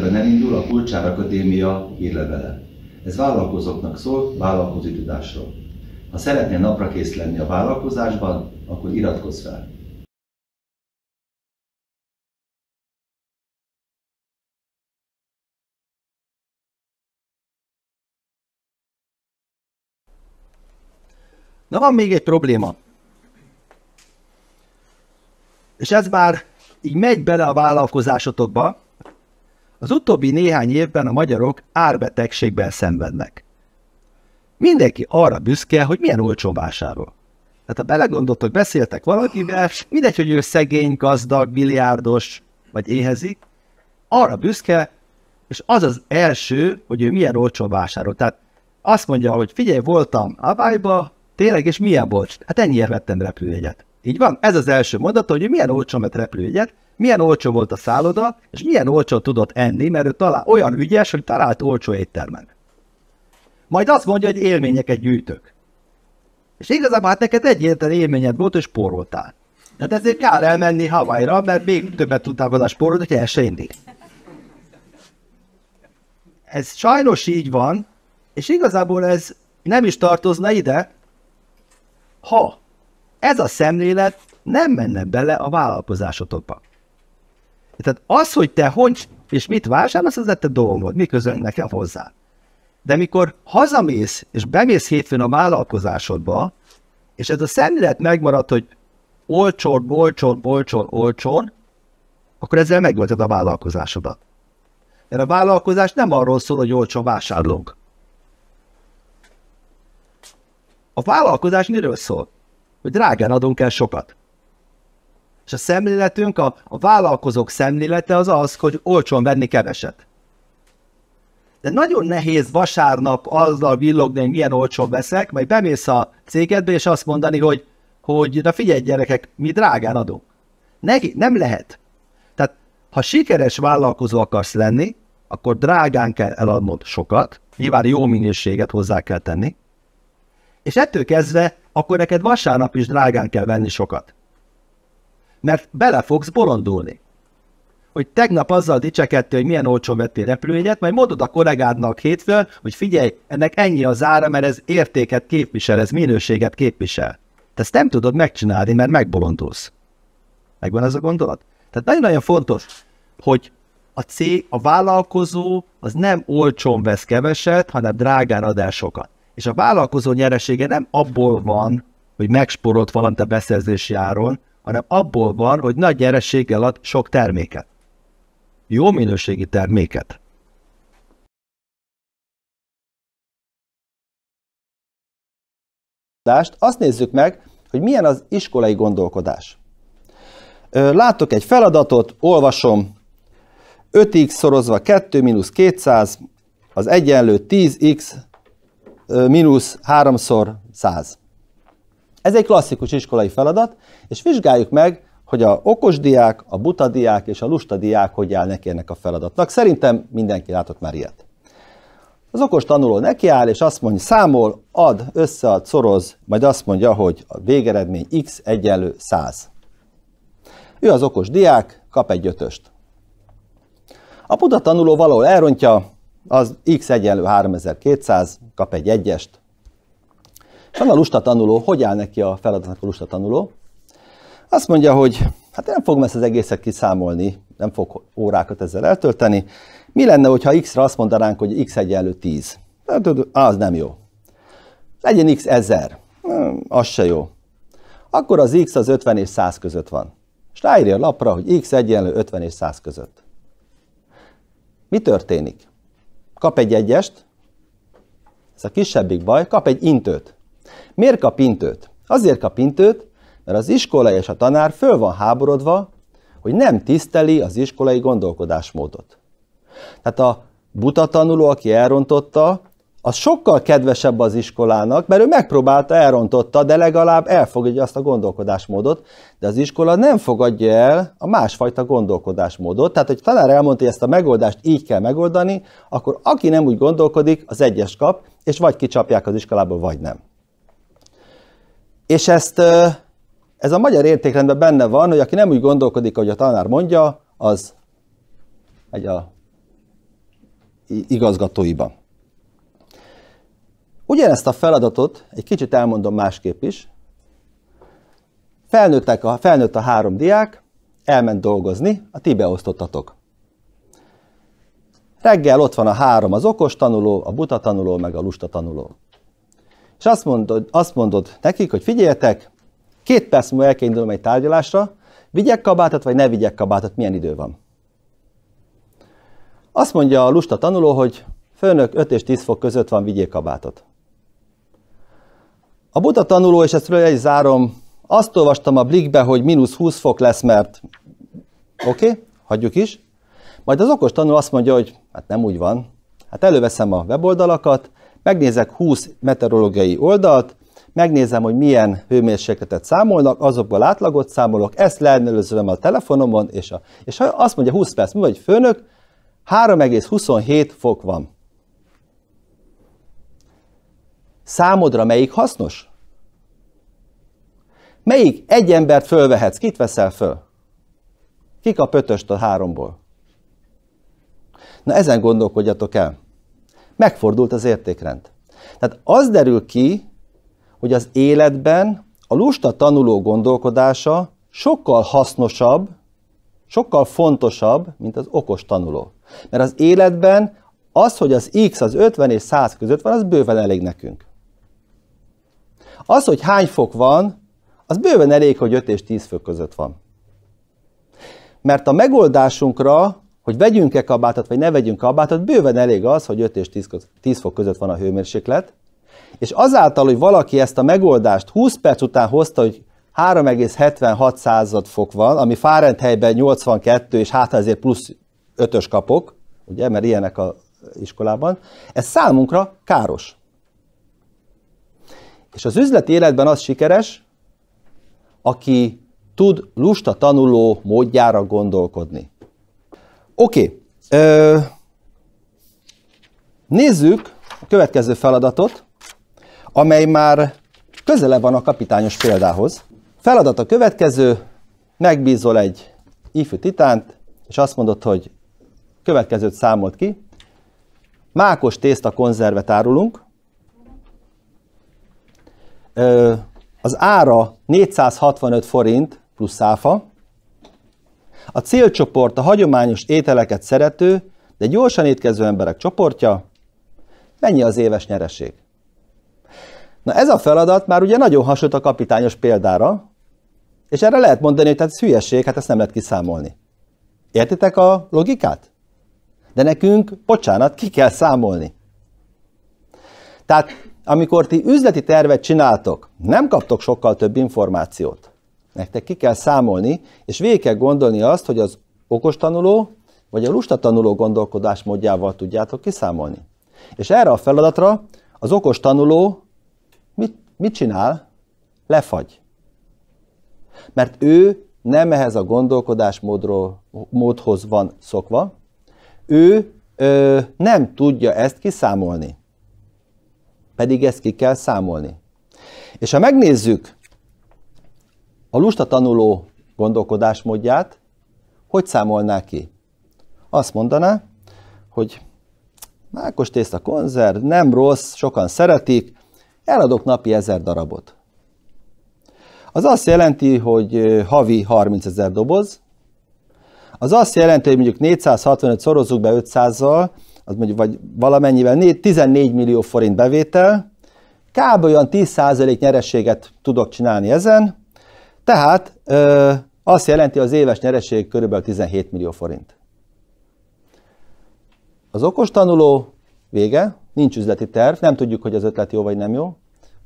szeptemberben elindul a Kulcsár Akadémia hírlevele. Ez vállalkozóknak szól, vállalkozói tudásról. Ha szeretnél napra kész lenni a vállalkozásban, akkor iratkozz fel! Na van még egy probléma. És ez már így megy bele a vállalkozásotokba, az utóbbi néhány évben a magyarok árbetegségben szenvednek. Mindenki arra büszke, hogy milyen olcsó vásárol. Tehát ha hogy beszéltek valakivel, mindegy, hogy ő szegény, gazdag, milliárdos, vagy éhezik, arra büszke, és az az első, hogy ő milyen olcsó vásárol. Tehát azt mondja, hogy figyelj, voltam vájba, tényleg, és milyen volt? Hát ennyiért vettem repülőjegyet. Így van? Ez az első mondat, hogy milyen olcsó vett repülőjegyet, milyen olcsó volt a szálloda, és milyen olcsó tudott enni, mert ő talál, olyan ügyes, hogy talált olcsó éttermen. Majd azt mondja, hogy élményeket gyűjtök. És igazából hát neked egyértelmű élményed volt, és spóroltál. Tehát ezért kell elmenni Havajra, mert még többet tudtál volna spórolni, hogy el se inni. Ez sajnos így van, és igazából ez nem is tartozna ide, ha ez a szemlélet nem menne bele a vállalkozásotokba. Tehát az, hogy te hogy és mit vásárolsz, az te dolgod, miközben nekem hozzá. De mikor hazamész, és bemész hétfőn a vállalkozásodba, és ez a szemlélet megmarad, hogy olcsón, olcsón, olcsón, olcsón, akkor ezzel megölted a vállalkozásodat. Mert a vállalkozás nem arról szól, hogy olcsón vásárlunk. A vállalkozás miről szól? Hogy drágán adunk el sokat. És a szemléletünk, a, a vállalkozók szemlélete az az, hogy olcsón venni keveset. De nagyon nehéz vasárnap azzal villogni, hogy milyen olcsón veszek, majd bemész a cégedbe, és azt mondani, hogy, hogy na figyelj gyerekek, mi drágán adunk. Ne, nem lehet. Tehát, ha sikeres vállalkozó akarsz lenni, akkor drágán kell eladnod sokat, nyilván jó minőséget hozzá kell tenni, és ettől kezdve akkor neked vasárnap is drágán kell venni sokat mert bele fogsz bolondulni. Hogy tegnap azzal dicsekedtél, hogy milyen olcsón vettél repülőjegyet, majd mondod a kollégádnak hétfőn, hogy figyelj, ennek ennyi az ára, mert ez értéket képvisel, ez minőséget képvisel. Te ezt nem tudod megcsinálni, mert megbolondulsz. Megvan ez a gondolat? Tehát nagyon-nagyon fontos, hogy a cég, a vállalkozó az nem olcsón vesz keveset, hanem drágán ad el sokat. És a vállalkozó nyeresége nem abból van, hogy megsporolt valamit a beszerzési áron, hanem abból van, hogy nagy nyerességgel ad sok terméket. Jó minőségi terméket. Azt nézzük meg, hogy milyen az iskolai gondolkodás. Látok egy feladatot, olvasom, 5x szorozva 2 mínusz 200, az egyenlő 10x mínusz 3 szor 100. Ez egy klasszikus iskolai feladat, és vizsgáljuk meg, hogy a okos diák, a buta diák és a lusta diák hogy áll neki ennek a feladatnak. Szerintem mindenki látott már ilyet. Az okos tanuló nekiáll, és azt mondja, számol, ad, összead, szoroz, majd azt mondja, hogy a végeredmény x egyenlő 100. Ő az okos diák, kap egy ötöst. A buta tanuló valahol elrontja, az x egyenlő 3200, kap egy egyest. Van a lusta tanuló, hogy áll neki a feladatnak a lusta tanuló? Azt mondja, hogy hát nem fogom ezt az egészet kiszámolni, nem fog órákat ezzel eltölteni. Mi lenne, ha x-re azt mondanánk, hogy x egyenlő 10? Hát, az nem jó. Legyen x 1000. Hmm, az se jó. Akkor az x az 50 és 100 között van. És ráírja a lapra, hogy x egyenlő 50 és 100 között. Mi történik? Kap egy egyest, ez a kisebbik baj, kap egy intőt. Miért kap intőt? Azért kap intőt, mert az iskola és a tanár föl van háborodva, hogy nem tiszteli az iskolai gondolkodásmódot. Tehát a buta tanuló, aki elrontotta, az sokkal kedvesebb az iskolának, mert ő megpróbálta, elrontotta, de legalább elfogadja azt a gondolkodásmódot, de az iskola nem fogadja el a másfajta gondolkodásmódot. Tehát, hogy talán elmondta, hogy ezt a megoldást így kell megoldani, akkor aki nem úgy gondolkodik, az egyes kap, és vagy kicsapják az iskolából, vagy nem. És ezt, ez a magyar értékrendben benne van, hogy aki nem úgy gondolkodik, ahogy a tanár mondja, az egy a igazgatóiba. Ugyanezt a feladatot egy kicsit elmondom másképp is. Felnőttek a, felnőtt a három diák, elment dolgozni, a ti beosztottatok. Reggel ott van a három, az okos tanuló, a buta tanuló, meg a lusta tanuló és azt mondod, azt mondod nekik, hogy figyeljetek, két perc múlva el kell indulnom egy tárgyalásra, vigyek kabátot, vagy ne vigyek kabátot, milyen idő van. Azt mondja a lusta tanuló, hogy főnök 5 és 10 fok között van, vigyék kabátot. A buta tanuló, és ezt egy zárom, azt olvastam a blikbe, hogy mínusz 20 fok lesz, mert oké, okay, hagyjuk is. Majd az okos tanuló azt mondja, hogy hát nem úgy van. Hát előveszem a weboldalakat, megnézek 20 meteorológiai oldalt, megnézem, hogy milyen hőmérsékletet számolnak, azokból átlagot számolok, ezt leellenőrzöm a telefonomon, és, a, és ha azt mondja 20 perc múlva, hogy főnök, 3,27 fok van. Számodra melyik hasznos? Melyik egy embert fölvehetsz? Kit veszel föl? Kik a pötöst a háromból? Na ezen gondolkodjatok el megfordult az értékrend. Tehát az derül ki, hogy az életben a lusta tanuló gondolkodása sokkal hasznosabb, sokkal fontosabb, mint az okos tanuló. Mert az életben az, hogy az x az 50 és 100 között van, az bőven elég nekünk. Az, hogy hány fok van, az bőven elég, hogy 5 és 10 fok között van. Mert a megoldásunkra hogy vegyünk-e kabátot, vagy ne vegyünk kabátot, bőven elég az, hogy 5 és 10 fok között van a hőmérséklet, és azáltal, hogy valaki ezt a megoldást 20 perc után hozta, hogy 3,76 század fok van, ami Fahrenheitben 82, és hát ezért plusz 5-ös kapok, ugye, mert ilyenek a iskolában, ez számunkra káros. És az üzleti életben az sikeres, aki tud lusta tanuló módjára gondolkodni. Oké. Okay. Nézzük a következő feladatot, amely már közelebb van a kapitányos példához. Feladat a következő, megbízol egy ifjú titánt, és azt mondod, hogy következőt számolt ki. Mákos tészta konzervet árulunk. Az ára 465 forint plusz áfa. A célcsoport a hagyományos ételeket szerető, de gyorsan étkező emberek csoportja. Mennyi az éves nyereség? Na ez a feladat már ugye nagyon hasonlít a kapitányos példára, és erre lehet mondani, hogy ez hülyeség, hát ezt nem lehet kiszámolni. Értitek a logikát? De nekünk, bocsánat, ki kell számolni. Tehát amikor ti üzleti tervet csináltok, nem kaptok sokkal több információt. Nektek ki kell számolni, és végig kell gondolni azt, hogy az okos tanuló vagy a lusta tanuló gondolkodás módjával tudjátok kiszámolni. És erre a feladatra az okos tanuló mit, mit csinál? Lefagy. Mert ő nem ehhez a gondolkodásmódról, módhoz van szokva, ő ö, nem tudja ezt kiszámolni. Pedig ezt ki kell számolni. És ha megnézzük a lusta tanuló gondolkodásmódját hogy számolná ki? Azt mondaná, hogy mákos tészta konzerv, nem rossz, sokan szeretik, eladok napi ezer darabot. Az azt jelenti, hogy havi 30 ezer doboz, az azt jelenti, hogy mondjuk 465 szorozzuk be 500-zal, az mondjuk vagy valamennyivel 14 millió forint bevétel, kb. olyan 10% nyerességet tudok csinálni ezen, tehát ö, azt jelenti az éves nyereség kb. 17 millió forint. Az okos tanuló vége, nincs üzleti terv, nem tudjuk, hogy az ötlet jó vagy nem jó.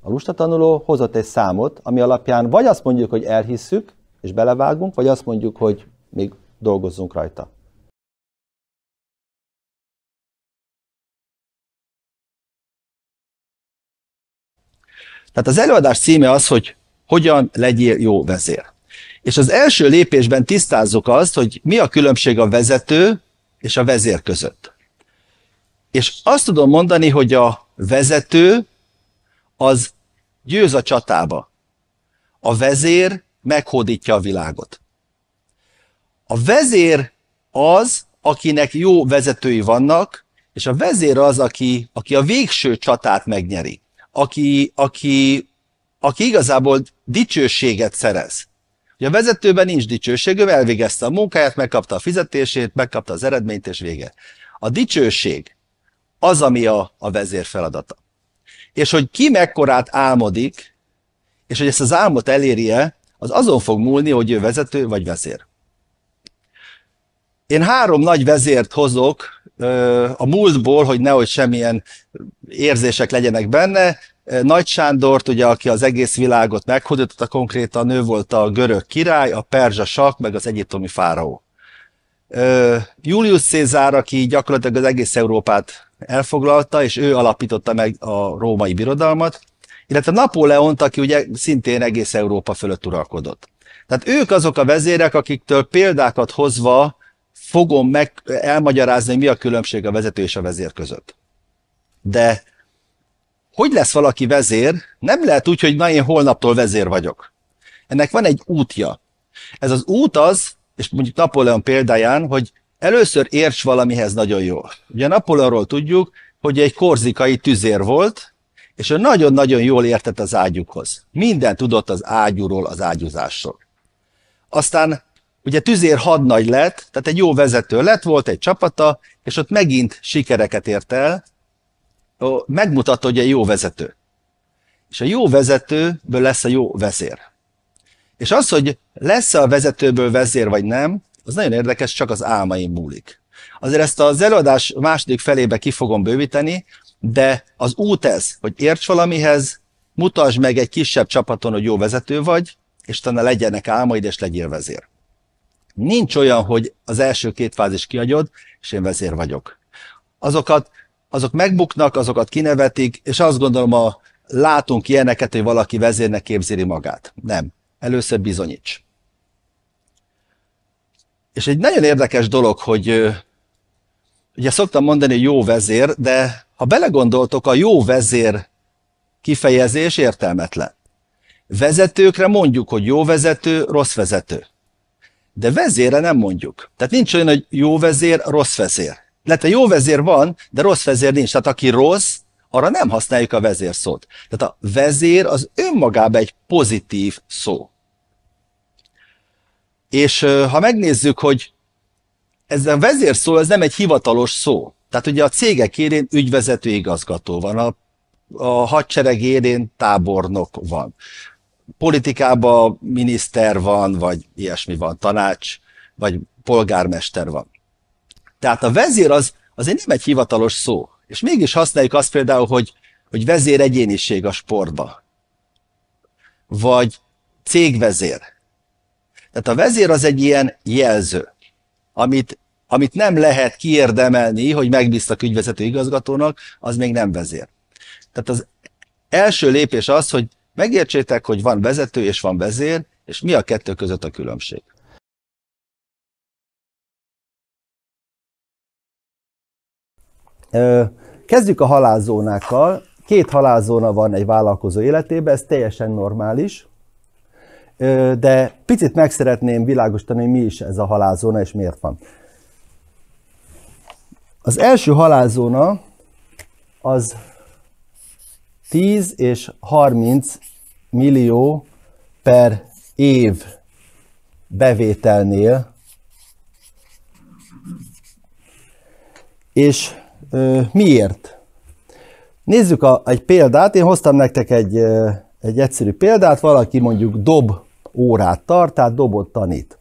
A lusta tanuló hozott egy számot, ami alapján vagy azt mondjuk, hogy elhisszük, és belevágunk, vagy azt mondjuk, hogy még dolgozzunk rajta. Tehát az előadás címe az, hogy hogyan legyél jó vezér. És az első lépésben tisztázzuk azt, hogy mi a különbség a vezető és a vezér között. És azt tudom mondani, hogy a vezető az győz a csatába. A vezér meghódítja a világot. A vezér az, akinek jó vezetői vannak, és a vezér az, aki, aki a végső csatát megnyeri, aki, aki, aki igazából dicsőséget szerez. Ugye a vezetőben nincs dicsőség, ő elvégezte a munkáját, megkapta a fizetését, megkapta az eredményt és vége. A dicsőség az, ami a, a vezér feladata. És hogy ki mekkorát álmodik, és hogy ezt az álmot elérje, az azon fog múlni, hogy ő vezető vagy vezér. Én három nagy vezért hozok a múltból, hogy nehogy semmilyen érzések legyenek benne, Eh, Nagy Sándort, ugye, aki az egész világot meghódította, konkrétan ő volt a görög király, a perzsa sak, meg az egyiptomi fáraó. Eh, Julius Cézár, aki gyakorlatilag az egész Európát elfoglalta, és ő alapította meg a római birodalmat, illetve Napóleont, aki ugye szintén egész Európa fölött uralkodott. Tehát ők azok a vezérek, akiktől példákat hozva fogom meg elmagyarázni, hogy mi a különbség a vezető és a vezér között. De hogy lesz valaki vezér, nem lehet úgy, hogy na én holnaptól vezér vagyok. Ennek van egy útja. Ez az út az, és mondjuk Napóleon példáján, hogy először érts valamihez nagyon jó. Ugye Napóleonról tudjuk, hogy egy korzikai tüzér volt, és ő nagyon-nagyon jól értett az ágyukhoz. Minden tudott az ágyúról, az ágyúzásról. Aztán ugye tüzér hadnagy lett, tehát egy jó vezető lett, volt egy csapata, és ott megint sikereket ért el, megmutatta, hogy egy jó vezető. És a jó vezetőből lesz a jó vezér. És az, hogy lesz-e a vezetőből vezér vagy nem, az nagyon érdekes, csak az álmaim múlik. Azért ezt az előadás második felébe ki fogom bővíteni, de az út ez, hogy érts valamihez, mutasd meg egy kisebb csapaton, hogy jó vezető vagy, és tanna legyenek álmaid, és legyél vezér. Nincs olyan, hogy az első két fázis kiadjod, és én vezér vagyok. Azokat azok megbuknak, azokat kinevetik, és azt gondolom, a, látunk ilyeneket, hogy valaki vezérnek képzeli magát. Nem. Először bizonyíts. És egy nagyon érdekes dolog, hogy ugye szoktam mondani, jó vezér, de ha belegondoltok, a jó vezér kifejezés értelmetlen. Vezetőkre mondjuk, hogy jó vezető, rossz vezető. De vezére nem mondjuk. Tehát nincs olyan, hogy jó vezér, rossz vezér illetve jó vezér van, de rossz vezér nincs. Tehát aki rossz, arra nem használjuk a vezér szót. Tehát a vezér az önmagában egy pozitív szó. És ha megnézzük, hogy ez a szó, ez nem egy hivatalos szó. Tehát ugye a cégek érén ügyvezető igazgató van, a, a hadsereg érén tábornok van, politikában miniszter van, vagy ilyesmi van, tanács, vagy polgármester van. Tehát a vezér az egy nem egy hivatalos szó. És mégis használjuk azt például, hogy, hogy vezér egyéniség a sportba. Vagy cégvezér. Tehát a vezér az egy ilyen jelző, amit, amit nem lehet kiérdemelni, hogy megbíztak ügyvezető igazgatónak, az még nem vezér. Tehát az első lépés az, hogy megértsétek, hogy van vezető és van vezér, és mi a kettő között a különbség. Kezdjük a halálzónákkal. Két halálzóna van egy vállalkozó életében, ez teljesen normális, de picit meg szeretném világosítani, hogy mi is ez a halálzóna és miért van. Az első halálzóna az 10 és 30 millió per év bevételnél, és Miért? Nézzük a, egy példát, én hoztam nektek egy, egy egyszerű példát, valaki mondjuk dob órát tart, tehát dobot tanít.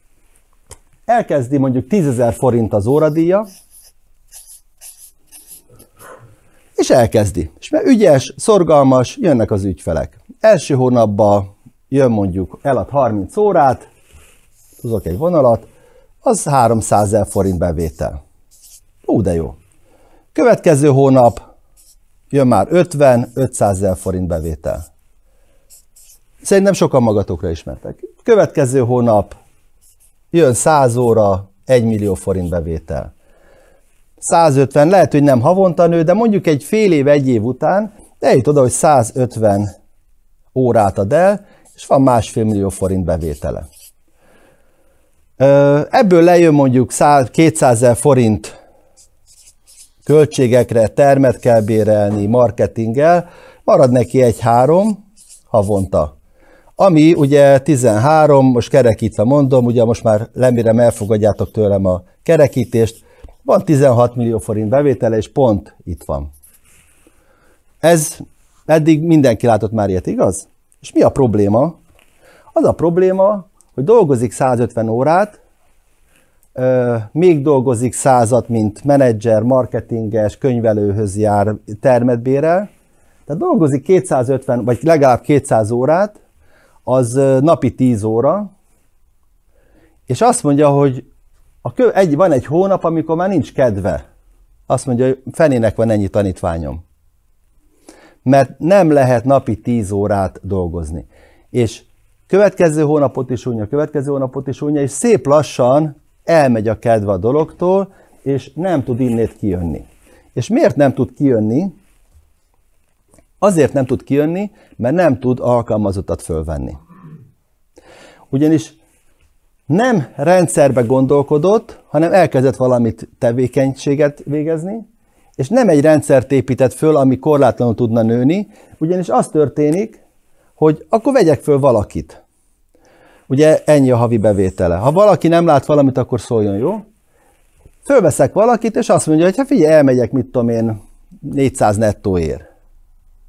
Elkezdi mondjuk 10.000 forint az óradíja, és elkezdi. És mert ügyes, szorgalmas, jönnek az ügyfelek. Első hónapban jön mondjuk, elad 30 órát, húzok egy vonalat, az 300.000 forint bevétel. Ú, de jó. Következő hónap jön már 50-500 ezer forint bevétel. Szerintem sokan magatokra ismertek. Következő hónap jön 100 óra, 1 millió forint bevétel. 150, lehet, hogy nem havonta nő, de mondjuk egy fél év, egy év után eljut oda, hogy 150 órát ad el, és van másfél millió forint bevétele. Ebből lejön mondjuk 200 ezer forint költségekre, termet kell bérelni, marketinggel, marad neki egy-három havonta. Ami ugye 13, most kerekítve mondom, ugye most már lemérem elfogadjátok tőlem a kerekítést, van 16 millió forint bevétele, és pont itt van. Ez eddig mindenki látott már ilyet, igaz? És mi a probléma? Az a probléma, hogy dolgozik 150 órát, még dolgozik százat, mint menedzser, marketinges, könyvelőhöz jár, termetbérel, tehát dolgozik 250, vagy legalább 200 órát, az napi 10 óra, és azt mondja, hogy a kö, egy, van egy hónap, amikor már nincs kedve. Azt mondja, hogy fenének van ennyi tanítványom. Mert nem lehet napi 10 órát dolgozni. És következő hónapot is unja, következő hónapot is unja, és szép lassan elmegy a kedve a dologtól, és nem tud innét kijönni. És miért nem tud kijönni? Azért nem tud kijönni, mert nem tud alkalmazottat fölvenni. Ugyanis nem rendszerbe gondolkodott, hanem elkezdett valamit tevékenységet végezni, és nem egy rendszert épített föl, ami korlátlanul tudna nőni, ugyanis az történik, hogy akkor vegyek föl valakit. Ugye ennyi a havi bevétele. Ha valaki nem lát valamit, akkor szóljon, jó? Fölveszek valakit, és azt mondja, hogy ha hát figyelj, elmegyek, mit tudom én, 400 nettóért.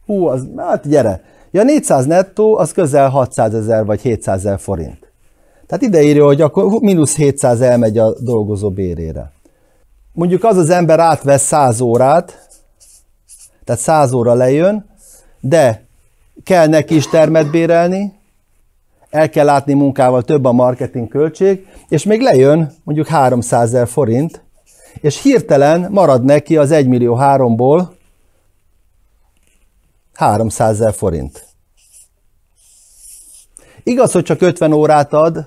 Hú, az, hát gyere. Ja, 400 nettó, az közel 600 ezer vagy 700 ezer forint. Tehát ide írja, hogy akkor mínusz 700 elmegy a dolgozó bérére. Mondjuk az az ember átvesz 100 órát, tehát 100 óra lejön, de kell neki is termet bérelni, el kell látni munkával több a marketing költség, és még lejön mondjuk 300 ezer forint, és hirtelen marad neki az 1 millió 3-ból 300 ezer forint. Igaz, hogy csak 50 órát ad,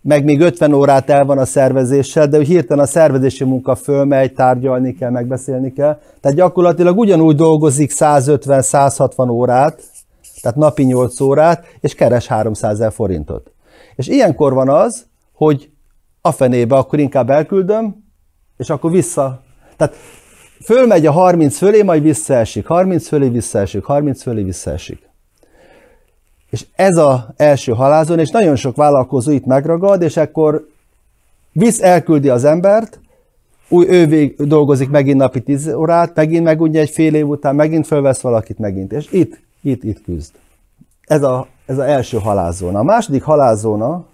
meg még 50 órát el van a szervezéssel, de hogy hirtelen a szervezési munka fölmegy, tárgyalni kell, megbeszélni kell. Tehát gyakorlatilag ugyanúgy dolgozik 150-160 órát, tehát napi 8 órát, és keres 300 ezer forintot. És ilyenkor van az, hogy a fenébe akkor inkább elküldöm, és akkor vissza. Tehát fölmegy a 30 fölé, majd visszaesik, 30 fölé visszaesik, 30 fölé visszaesik. És ez az első halázon, és nagyon sok vállalkozó itt megragad, és akkor visz elküldi az embert, új, ő vég, dolgozik megint napi 10 órát, megint meg ugye egy fél év után, megint fölvesz valakit megint. És itt itt, itt küzd. Ez a, ez a első halázóna. A második halázóna,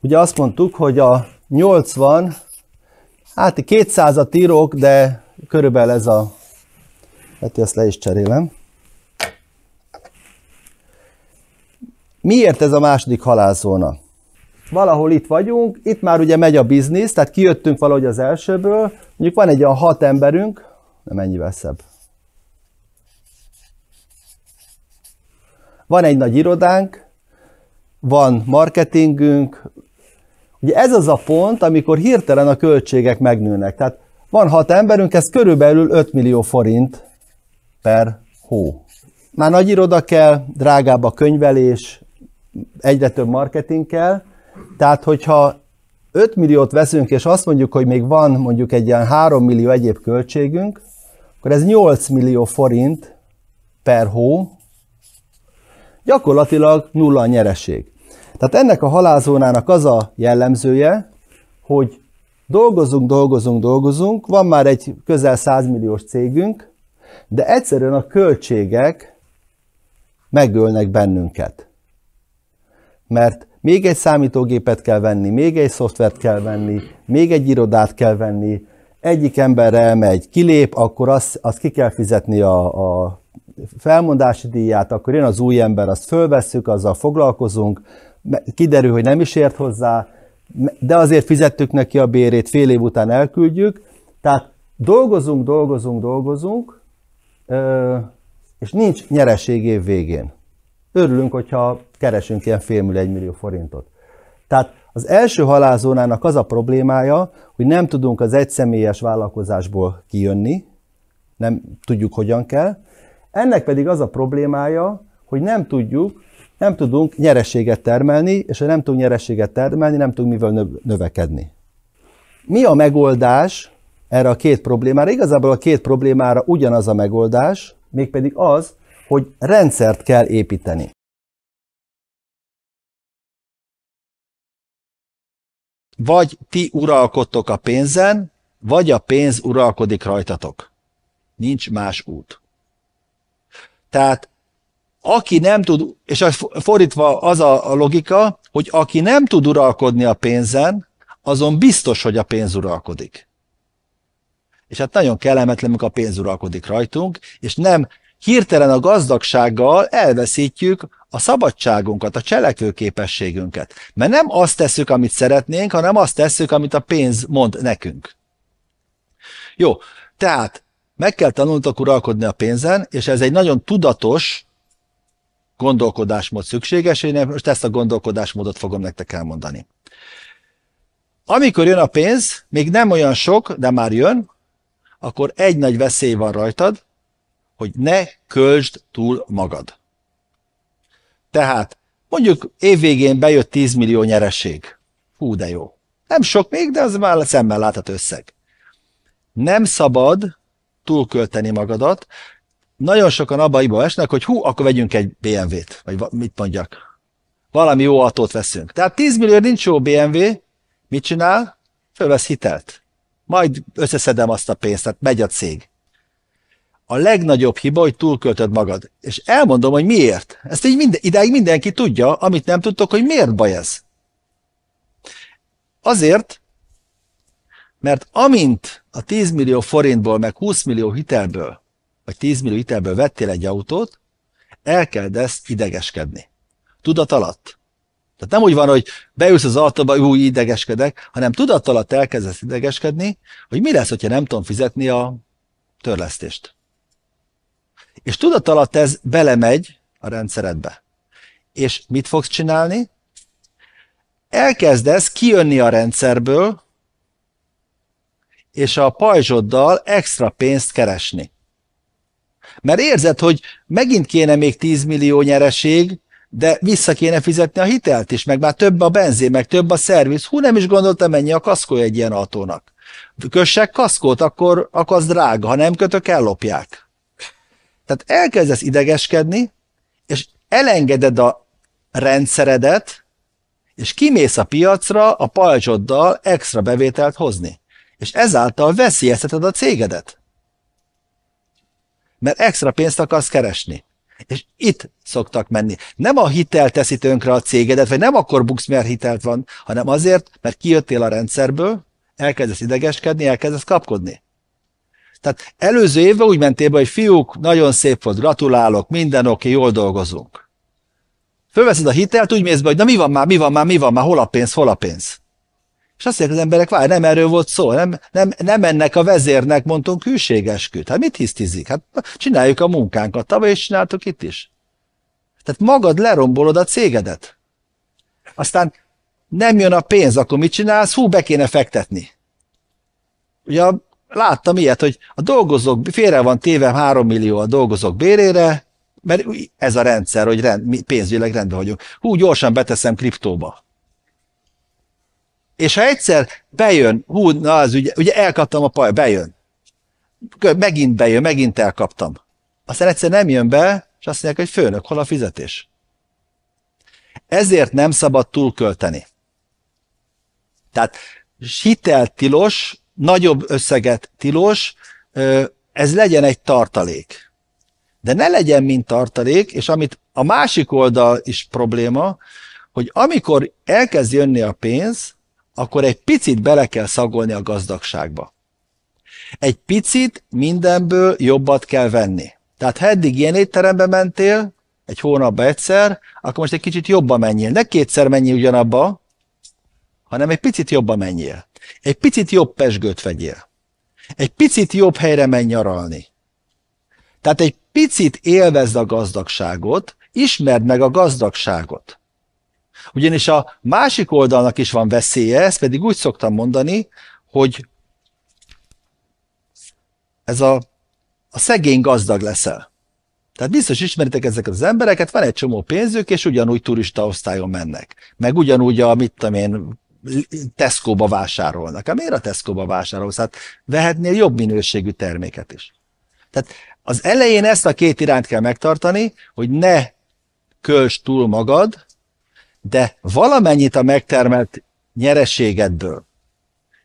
ugye azt mondtuk, hogy a 80, hát 200-at írok, de körülbelül ez a, hát ezt le is cserélem. Miért ez a második halálszóna? valahol itt vagyunk, itt már ugye megy a biznisz, tehát kijöttünk valahogy az elsőből, mondjuk van egy olyan hat emberünk, nem ennyivel szebb. Van egy nagy irodánk, van marketingünk, ugye ez az a pont, amikor hirtelen a költségek megnőnek. Tehát van hat emberünk, ez körülbelül 5 millió forint per hó. Már nagy iroda kell, drágább a könyvelés, egyre több marketing kell, tehát, hogyha 5 milliót veszünk, és azt mondjuk, hogy még van mondjuk egy ilyen 3 millió egyéb költségünk, akkor ez 8 millió forint per hó, gyakorlatilag nulla a nyereség. Tehát ennek a halázónának az a jellemzője, hogy dolgozunk, dolgozunk, dolgozunk, van már egy közel 100 milliós cégünk, de egyszerűen a költségek megölnek bennünket. Mert még egy számítógépet kell venni, még egy szoftvert kell venni, még egy irodát kell venni, egyik emberre elmegy, kilép, akkor azt, azt ki kell fizetni a, a felmondási díját, akkor jön az új ember, azt fölvesszük, azzal foglalkozunk, kiderül, hogy nem is ért hozzá, de azért fizettük neki a bérét, fél év után elküldjük, tehát dolgozunk, dolgozunk, dolgozunk, és nincs nyereség év végén. Örülünk, hogyha keresünk ilyen félmű egy millió forintot. Tehát az első halázónának az a problémája, hogy nem tudunk az egyszemélyes vállalkozásból kijönni, nem tudjuk, hogyan kell. Ennek pedig az a problémája, hogy nem tudjuk, nem tudunk nyerességet termelni, és ha nem tudunk nyerességet termelni, nem tudunk mivel növekedni. Mi a megoldás erre a két problémára? Igazából a két problémára ugyanaz a megoldás, mégpedig az, hogy rendszert kell építeni. Vagy ti uralkodtok a pénzen, vagy a pénz uralkodik rajtatok. Nincs más út. Tehát aki nem tud, és fordítva az a logika, hogy aki nem tud uralkodni a pénzen, azon biztos, hogy a pénz uralkodik. És hát nagyon kellemetlen, amikor a pénz uralkodik rajtunk, és nem hirtelen a gazdagsággal elveszítjük a szabadságunkat, a cselekvőképességünket. Mert nem azt tesszük, amit szeretnénk, hanem azt tesszük, amit a pénz mond nekünk. Jó, tehát meg kell tanultak uralkodni a pénzen, és ez egy nagyon tudatos gondolkodásmód szükséges, én most ezt a gondolkodásmódot fogom nektek elmondani. Amikor jön a pénz, még nem olyan sok, de már jön, akkor egy nagy veszély van rajtad, hogy ne költsd túl magad. Tehát mondjuk évvégén bejött 10 millió nyereség. Hú, de jó. Nem sok még, de az már szemmel láthat összeg. Nem szabad túlkölteni magadat. Nagyon sokan abba iba esnek, hogy hú, akkor vegyünk egy BMW-t, vagy mit mondjak. Valami jó autót veszünk. Tehát 10 millió nincs jó BMW, mit csinál? Fölvesz hitelt. Majd összeszedem azt a pénzt, tehát megy a cég a legnagyobb hiba, hogy túlköltöd magad. És elmondom, hogy miért. Ezt így minden, idáig mindenki tudja, amit nem tudtok, hogy miért baj ez. Azért, mert amint a 10 millió forintból, meg 20 millió hitelből, vagy 10 millió hitelből vettél egy autót, el kell, ezt idegeskedni. Tudat alatt. Tehát nem úgy van, hogy beülsz az autóba, új idegeskedek, hanem tudat alatt elkezdesz idegeskedni, hogy mi lesz, ha nem tudom fizetni a törlesztést. És tudat alatt ez belemegy a rendszeredbe. És mit fogsz csinálni? Elkezdesz kijönni a rendszerből, és a pajzsoddal extra pénzt keresni. Mert érzed, hogy megint kéne még 10 millió nyereség, de vissza kéne fizetni a hitelt is, meg már több a benzin, meg több a szerviz. Hú, nem is gondoltam, mennyi a kaszkó egy ilyen autónak. Kössek kaszkót, akkor, akkor az drága, ha nem kötök, ellopják. Tehát elkezdesz idegeskedni, és elengeded a rendszeredet, és kimész a piacra a pajzsoddal extra bevételt hozni. És ezáltal veszélyezteted a cégedet. Mert extra pénzt akarsz keresni. És itt szoktak menni. Nem a hitel teszi tönkre a cégedet, vagy nem akkor buksz, mert hitelt van, hanem azért, mert kijöttél a rendszerből, elkezdesz idegeskedni, elkezdesz kapkodni. Tehát előző évben úgy mentél be, hogy fiúk, nagyon szép volt, gratulálok, minden oké, jól dolgozunk. Fölveszed a hitelt, úgy mész be, hogy na mi van már, mi van már, mi van már, hol a pénz, hol a pénz. És azt mondják az emberek, várj, nem erről volt szó, nem, nem, nem ennek a vezérnek mondtunk hűségesküt. Hát mit hisztizik? Hát csináljuk a munkánkat, tavaly is csináltuk itt is. Tehát magad lerombolod a cégedet. Aztán nem jön a pénz, akkor mit csinálsz? Hú, be kéne fektetni. Ugye a láttam ilyet, hogy a dolgozók, félre van téve 3 millió a dolgozók bérére, mert ez a rendszer, hogy rend, mi pénzügyileg rendben vagyunk. Hú, gyorsan beteszem kriptóba. És ha egyszer bejön, hú, na az ugye, ugye elkaptam a paj, bejön. Megint bejön, megint elkaptam. Aztán egyszer nem jön be, és azt mondják, hogy főnök, hol a fizetés? Ezért nem szabad túlkölteni. Tehát hitelt tilos, nagyobb összeget tilos, ez legyen egy tartalék. De ne legyen, mint tartalék, és amit a másik oldal is probléma, hogy amikor elkezd jönni a pénz, akkor egy picit bele kell szagolni a gazdagságba. Egy picit mindenből jobbat kell venni. Tehát ha eddig ilyen étterembe mentél, egy hónapba egyszer, akkor most egy kicsit jobba menjél. Ne kétszer menjél ugyanabba, hanem egy picit jobba menjél. Egy picit jobb pesgőt vegyél. Egy picit jobb helyre menj nyaralni. Tehát egy picit élvezd a gazdagságot, ismerd meg a gazdagságot. Ugyanis a másik oldalnak is van veszélye, ezt pedig úgy szoktam mondani, hogy ez a, a szegény gazdag leszel. Tehát biztos ismeritek ezeket az embereket, van egy csomó pénzük, és ugyanúgy turista osztályon mennek. Meg ugyanúgy a, mit tudom én, Tesco-ba vásárolnak. Hát miért a Tesco-ba vásárolsz? Hát vehetnél jobb minőségű terméket is. Tehát az elején ezt a két irányt kell megtartani, hogy ne költs túl magad, de valamennyit a megtermelt nyereségedből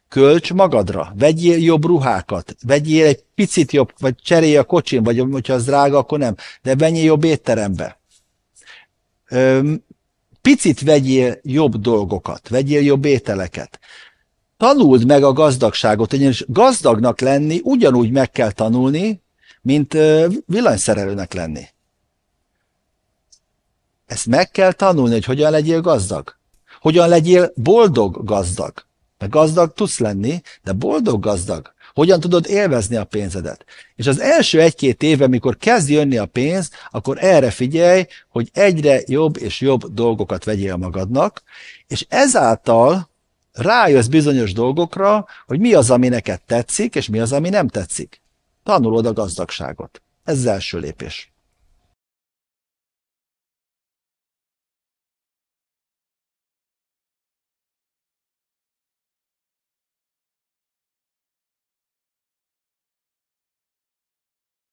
költs magadra, vegyél jobb ruhákat, vegyél egy picit jobb, vagy cserélj a kocsin, vagy hogyha az drága, akkor nem, de menjél jobb étterembe. Picit vegyél jobb dolgokat, vegyél jobb ételeket. Tanuld meg a gazdagságot, ugyanis gazdagnak lenni ugyanúgy meg kell tanulni, mint villanyszerelőnek lenni. Ezt meg kell tanulni, hogy hogyan legyél gazdag. Hogyan legyél boldog gazdag. Mert gazdag tudsz lenni, de boldog gazdag. Hogyan tudod élvezni a pénzedet? És az első egy-két évben, mikor kezd jönni a pénz, akkor erre figyelj, hogy egyre jobb és jobb dolgokat vegyél magadnak, és ezáltal rájössz bizonyos dolgokra, hogy mi az, ami neked tetszik, és mi az, ami nem tetszik. Tanulod a gazdagságot. Ez az első lépés.